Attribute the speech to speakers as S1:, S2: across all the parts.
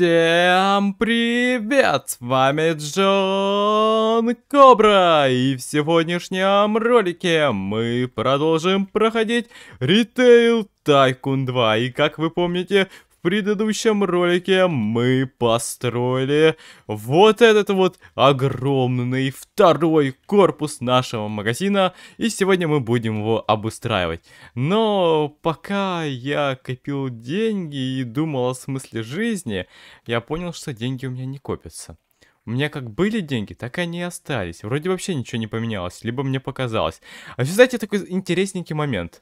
S1: Всем привет! С вами Джон Кобра! И в сегодняшнем ролике мы продолжим проходить Retail Tycoon 2. И как вы помните, в предыдущем ролике мы построили вот этот вот огромный второй корпус нашего магазина, и сегодня мы будем его обустраивать. Но пока я копил деньги и думал о смысле жизни, я понял, что деньги у меня не копятся. У меня как были деньги, так и они остались. Вроде вообще ничего не поменялось, либо мне показалось. А, вы знаете, такой интересненький момент.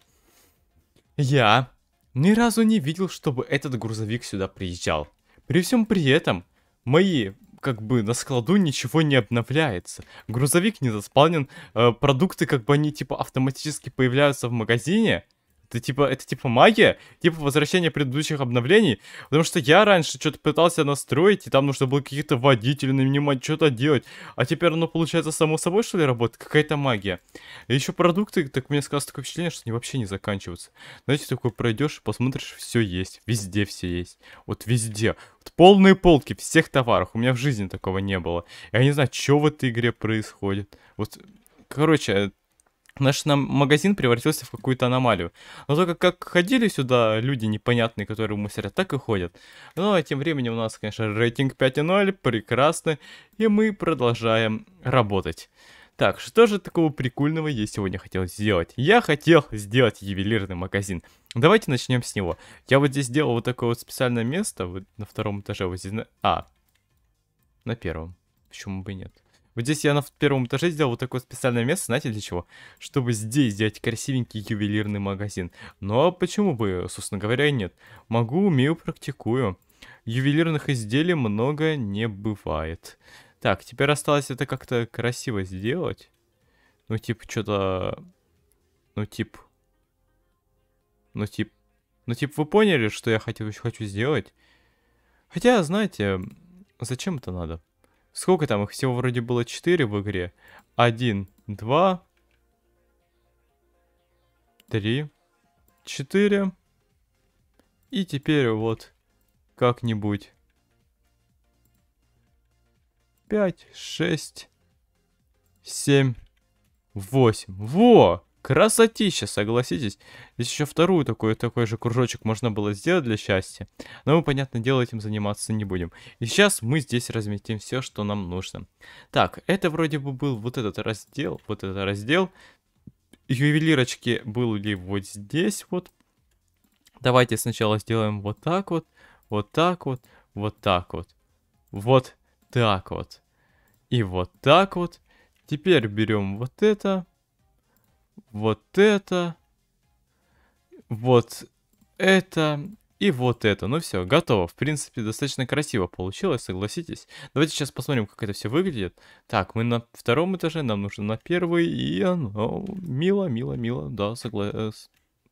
S1: Я ни разу не видел, чтобы этот грузовик сюда приезжал. При всем при этом, мои как бы на складу ничего не обновляется. Грузовик не заспавнен, э, продукты как бы они типа автоматически появляются в магазине, это типа, это типа магия, типа возвращение предыдущих обновлений. Потому что я раньше что-то пытался настроить, и там нужно было каких-то водителей нанимать, что-то делать. А теперь оно получается само собой, что ли, работает? Какая-то магия. И еще продукты, так мне сказалось такое впечатление, что они вообще не заканчиваются. Знаете, такой пройдешь, посмотришь, все есть. Везде все есть. Вот везде. Вот полные полки всех товаров. У меня в жизни такого не было. Я не знаю, что в этой игре происходит. Вот, короче, наш нам магазин превратился в какую-то аномалию. Но только как ходили сюда люди непонятные, которые мусорят, так и ходят. Ну а тем временем у нас, конечно, рейтинг 5.0, прекрасно, и мы продолжаем работать. Так, что же такого прикольного я сегодня хотел сделать? Я хотел сделать ювелирный магазин. Давайте начнем с него. Я вот здесь сделал вот такое вот специальное место, вот на втором этаже, вот здесь, на... а, на первом. Почему бы нет? Вот здесь я на первом этаже сделал вот такое специальное место, знаете для чего? Чтобы здесь сделать красивенький ювелирный магазин. Но почему бы, собственно говоря, и нет? Могу, умею, практикую. Ювелирных изделий много не бывает. Так, теперь осталось это как-то красиво сделать. Ну, типа, что-то... Ну, типа... Ну, типа... Ну, типа, вы поняли, что я хотел, хочу сделать? Хотя, знаете, зачем это надо? Сколько там их? Всего вроде было 4 в игре. 1, 2, 3, 4. И теперь вот как-нибудь 5, 6, 7, 8. Во! Красотища, согласитесь. Здесь еще вторую такой, такой же кружочек можно было сделать для счастья. Но мы, понятное дело, этим заниматься не будем. И сейчас мы здесь разметим все, что нам нужно. Так, это вроде бы был вот этот раздел, вот этот раздел. Ювелирочки были вот здесь вот. Давайте сначала сделаем вот так вот, вот так вот, вот так вот. Вот так вот. И вот так вот. Теперь берем вот это вот это, вот это и вот это. Ну все, готово. В принципе, достаточно красиво получилось, согласитесь. Давайте сейчас посмотрим, как это все выглядит. Так, мы на втором этаже, нам нужно на первый, и оно мило, мило, мило, да, согласен. Э,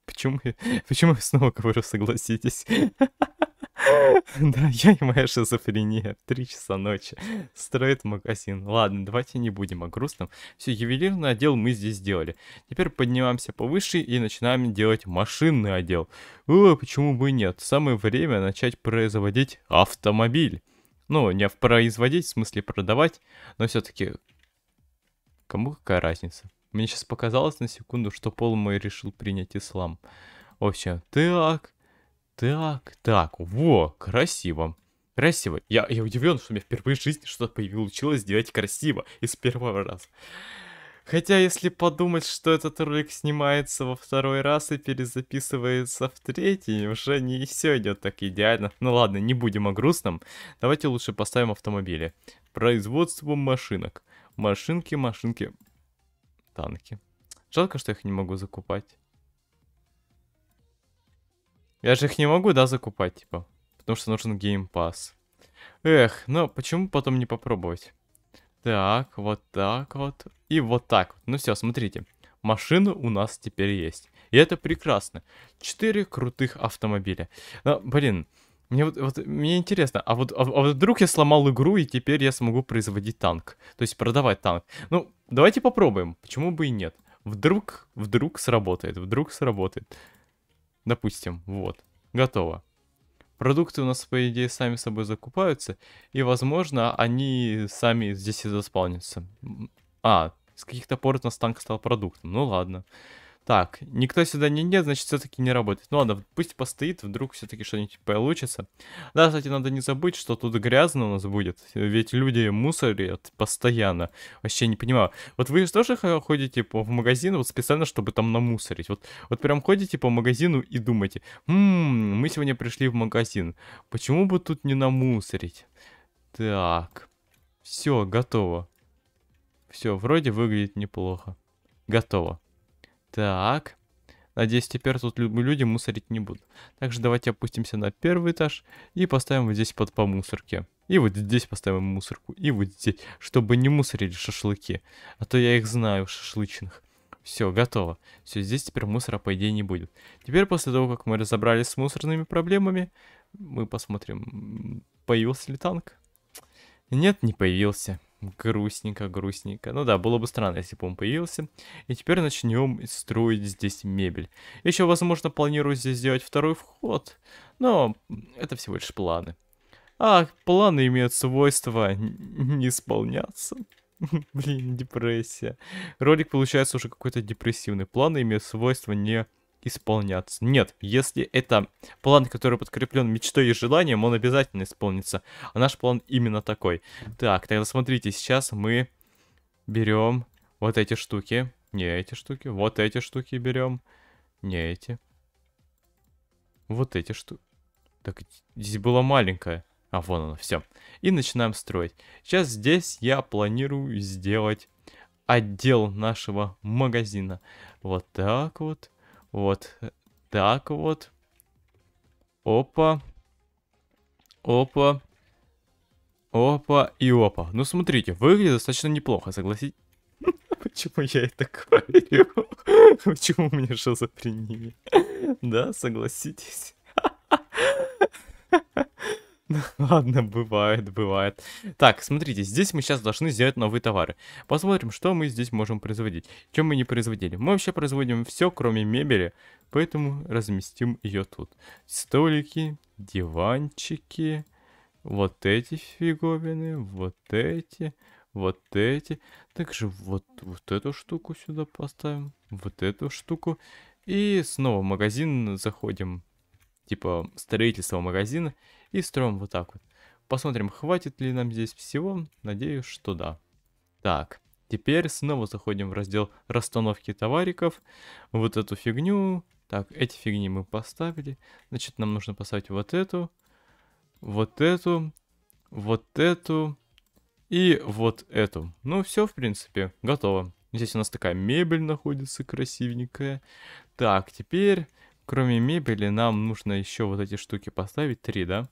S1: почему, почему я снова говорю, согласитесь? Да, я и моя шизофрения. Три часа ночи. Строит магазин. Ладно, давайте не будем о грустном. Все, ювелирный отдел мы здесь сделали. Теперь поднимаемся повыше и начинаем делать машинный отдел. О, э, почему бы и нет? Самое время начать производить автомобиль. Ну, не производить, в смысле продавать, но все-таки... Кому какая разница? Мне сейчас показалось на секунду, что Пол мой решил принять ислам. В общем, так, так, так, во, красиво. Красиво. Я, я удивлен, что у меня впервые в жизни что-то получилось сделать красиво. Из первого раза. Хотя, если подумать, что этот ролик снимается во второй раз и перезаписывается в третий, уже не все идет так идеально. Ну ладно, не будем о грустном. Давайте лучше поставим автомобили. Производство машинок. Машинки, машинки. Танки. Жалко, что их не могу закупать. Я же их не могу, да, закупать, типа. Потому что нужен геймпас. Эх, ну почему потом не попробовать? Так, вот так вот. И вот так вот. Ну все, смотрите. Машина у нас теперь есть. И это прекрасно. Четыре крутых автомобиля. Но, блин, мне вот, вот мне интересно, а вот, а, а вдруг я сломал игру, и теперь я смогу производить танк? То есть продавать танк. Ну, давайте попробуем. Почему бы и нет? Вдруг, вдруг сработает, вдруг сработает. Допустим, вот, готово. Продукты у нас, по идее, сами собой закупаются, и, возможно, они сами здесь и заспаунятся. А, с каких-то пор у нас танк стал продуктом, ну ладно. Ладно. Так, никто сюда не нет, значит, все-таки не работает. Ну ладно, пусть постоит, вдруг все-таки что-нибудь получится. Да, кстати, надо не забыть, что тут грязно у нас будет, ведь люди мусорят постоянно. Вообще не понимаю. Вот вы же тоже ходите по, в магазин вот специально, чтобы там намусорить? Вот, вот прям ходите по магазину и думаете, «Ммм, мы сегодня пришли в магазин, почему бы тут не намусорить?» Так, все, готово. Все, вроде выглядит неплохо. Готово. Так. Надеюсь, теперь тут люди мусорить не будут. Также давайте опустимся на первый этаж и поставим вот здесь под по мусорке. И вот здесь поставим мусорку. И вот здесь, чтобы не мусорили шашлыки. А то я их знаю, шашлычных. Все, готово. Все, здесь теперь мусора, по идее, не будет. Теперь, после того, как мы разобрались с мусорными проблемами, мы посмотрим, появился ли танк. Нет, не появился. Грустненько, грустненько. Ну да, было бы странно, если бы он появился. И теперь начнем строить здесь мебель. Еще, возможно, планирую здесь сделать второй вход. Но это всего лишь планы. А планы имеют свойство не исполняться. Блин, депрессия. Ролик получается уже какой-то депрессивный. Планы имеют свойство не исполняться. Нет, если это план, который подкреплен мечтой и желанием, он обязательно исполнится. А наш план именно такой. Так, тогда смотрите, сейчас мы берем вот эти штуки. Не эти штуки. Вот эти штуки берем. Не эти. Вот эти штуки. Так, здесь было маленькое. А, вон оно, все. И начинаем строить. Сейчас здесь я планирую сделать отдел нашего магазина. Вот так вот. Вот так вот. Опа. Опа. Опа и опа. Ну, смотрите, выглядит достаточно неплохо, согласитесь? Почему я это говорю? Почему у меня шизофрения? Да, согласитесь. Ладно, бывает, бывает. Так, смотрите, здесь мы сейчас должны сделать новые товары. Посмотрим, что мы здесь можем производить. Чем мы не производили. Мы вообще производим все, кроме мебели, поэтому разместим ее тут. Столики, диванчики, вот эти фиговины, вот эти, вот эти. Также вот, вот эту штуку сюда поставим, вот эту штуку. И снова в магазин заходим, типа строительство магазина и строим вот так вот. Посмотрим, хватит ли нам здесь всего. Надеюсь, что да. Так, теперь снова заходим в раздел расстановки товариков. Вот эту фигню. Так, эти фигни мы поставили. Значит, нам нужно поставить вот эту, вот эту, вот эту и вот эту. Ну, все, в принципе, готово. Здесь у нас такая мебель находится красивенькая. Так, теперь, кроме мебели, нам нужно еще вот эти штуки поставить. Три, да?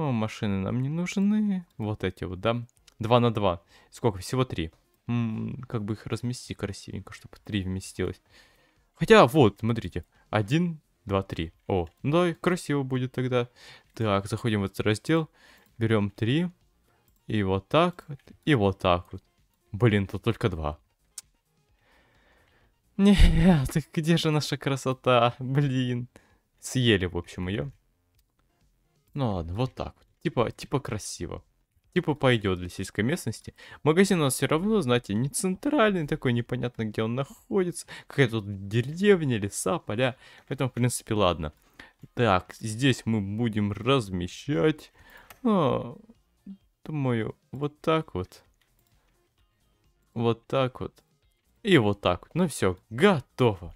S1: О, машины нам не нужны. Вот эти вот, да? Два на два. Сколько? Всего три. М -м, как бы их размести красивенько, чтобы три вместилось. Хотя, вот, смотрите. Один, два, три. О, ну да, красиво будет тогда. Так, заходим в этот раздел. Берем три. И вот так вот. И вот так вот. Блин, тут только два. Нет, где же наша красота? Блин. Съели, в общем, ее. Ну ладно, вот так. Типа, типа красиво. Типа пойдет для сельской местности. Магазин у нас все равно, знаете, не центральный такой, непонятно где он находится. Какая тут деревня, леса, поля. Поэтому, в принципе, ладно. Так, здесь мы будем размещать. Ну, думаю, вот так вот. Вот так вот. И вот так вот. Ну все, готово.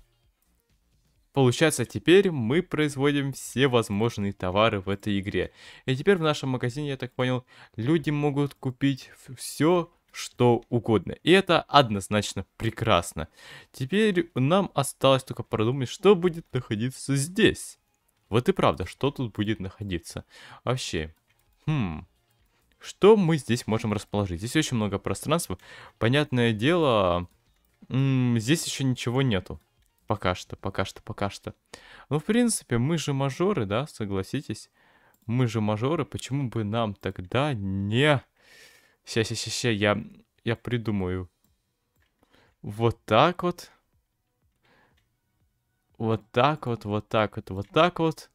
S1: Получается, теперь мы производим все возможные товары в этой игре. И теперь в нашем магазине, я так понял, люди могут купить все, что угодно. И это однозначно прекрасно. Теперь нам осталось только продумать, что будет находиться здесь. Вот и правда, что тут будет находиться. Вообще, хм... Что мы здесь можем расположить? Здесь очень много пространства. Понятное дело, здесь еще ничего нету. Пока что, пока что, пока что. Ну, в принципе, мы же мажоры, да, согласитесь? Мы же мажоры, почему бы нам тогда не... Сейчас, сейчас, сейчас, я, я придумаю. Вот так вот. Вот так вот, вот так вот, вот так вот.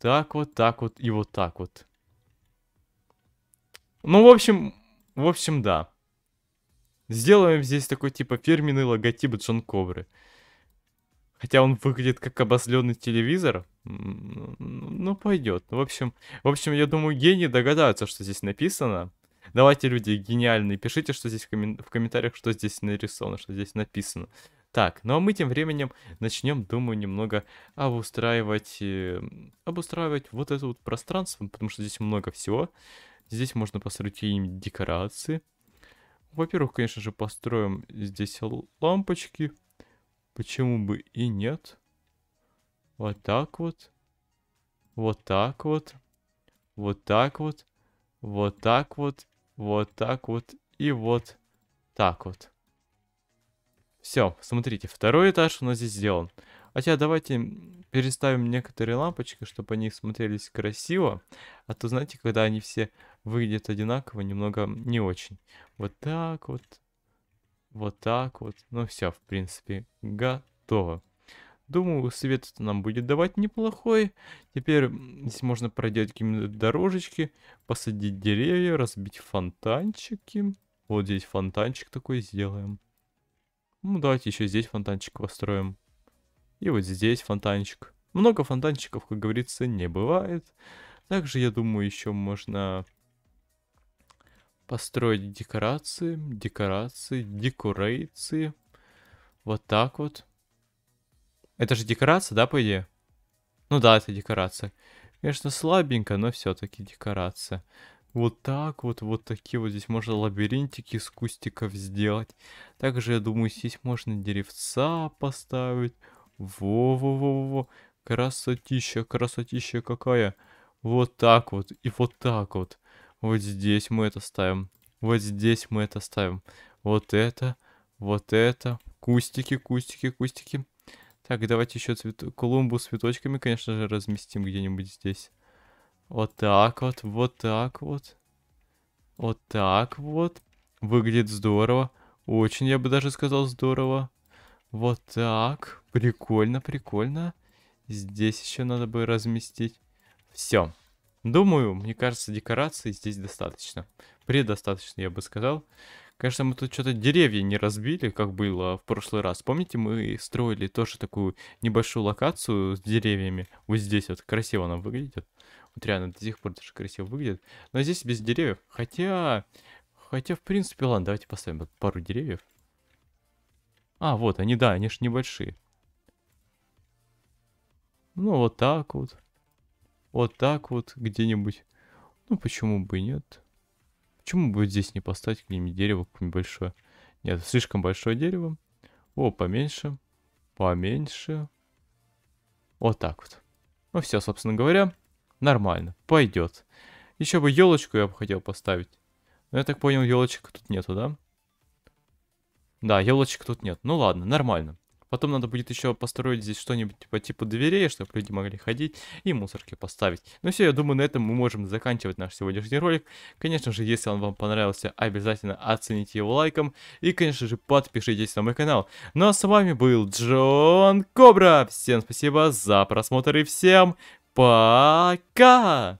S1: Так вот, так вот и вот так вот. Ну, в общем, в общем, да. Сделаем здесь такой типа фирменный логотип Джон Кобры. Хотя он выглядит как обозленный телевизор. Ну, пойдет. В общем, в общем, я думаю, гении догадаются, что здесь написано. Давайте, люди гениальные, пишите, что здесь в, коммен... в комментариях, что здесь нарисовано, что здесь написано. Так, ну а мы тем временем начнем, думаю, немного обустраивать, э, обустраивать вот это вот пространство, потому что здесь много всего. Здесь можно построить и декорации. Во-первых, конечно же, построим здесь лампочки. Почему бы и нет? Вот так вот. Вот так вот. Вот так вот. Вот так вот. Вот так вот. И вот так вот. Все, смотрите, второй этаж у нас здесь сделан. Хотя давайте переставим некоторые лампочки, чтобы они смотрелись красиво. А то, знаете, когда они все выглядят одинаково, немного не очень. Вот так вот. Вот так вот. Ну все, в принципе, готово. Думаю, свет нам будет давать неплохой. Теперь здесь можно проделать какие-то дорожечки, посадить деревья, разбить фонтанчики. Вот здесь фонтанчик такой сделаем. Ну, давайте еще здесь фонтанчик построим. И вот здесь фонтанчик. Много фонтанчиков, как говорится, не бывает. Также, я думаю, еще можно построить декорации, декорации, декорации. Вот так вот. Это же декорация, да, по идее? Ну да, это декорация. Конечно, слабенько, но все-таки декорация. Вот так вот, вот такие вот здесь можно лабиринтики из кустиков сделать. Также, я думаю, здесь можно деревца поставить. Во-во-во-во. Красотища, красотища какая. Вот так вот и вот так вот. Вот здесь мы это ставим. Вот здесь мы это ставим. Вот это, вот это. Кустики, кустики, кустики. Так, давайте еще цвет... клумбу с цветочками, конечно же, разместим где-нибудь здесь. Вот так вот, вот так вот. Вот так вот. Выглядит здорово. Очень, я бы даже сказал, здорово. Вот так. Прикольно, прикольно. Здесь еще надо бы разместить. Все. Думаю, мне кажется, декорации здесь достаточно. Предостаточно, я бы сказал. Конечно, мы тут что-то деревья не разбили, как было в прошлый раз. Помните, мы строили тоже такую небольшую локацию с деревьями. Вот здесь вот красиво она выглядит. Вот реально до сих пор даже красиво выглядит. Но здесь без деревьев. Хотя... Хотя, в принципе, ладно, давайте поставим пару деревьев. А, вот они, да, они ж небольшие. Ну, вот так вот. Вот так вот где-нибудь. Ну, почему бы и нет? Почему бы здесь не поставить где-нибудь дерево небольшое? Нет, слишком большое дерево. О, поменьше. Поменьше. Вот так вот. Ну все, собственно говоря, нормально. Пойдет. Еще бы елочку я бы хотел поставить. Но ну, я так понял, елочек тут нету, да? Да, елочек тут нет. Ну ладно, нормально. Потом надо будет еще построить здесь что-нибудь типа типу дверей, чтобы люди могли ходить и мусорки поставить. Ну все, я думаю, на этом мы можем заканчивать наш сегодняшний ролик. Конечно же, если он вам понравился, обязательно оцените его лайком. И, конечно же, подпишитесь на мой канал. Ну а с вами был Джон Кобра. Всем спасибо за просмотр и всем пока!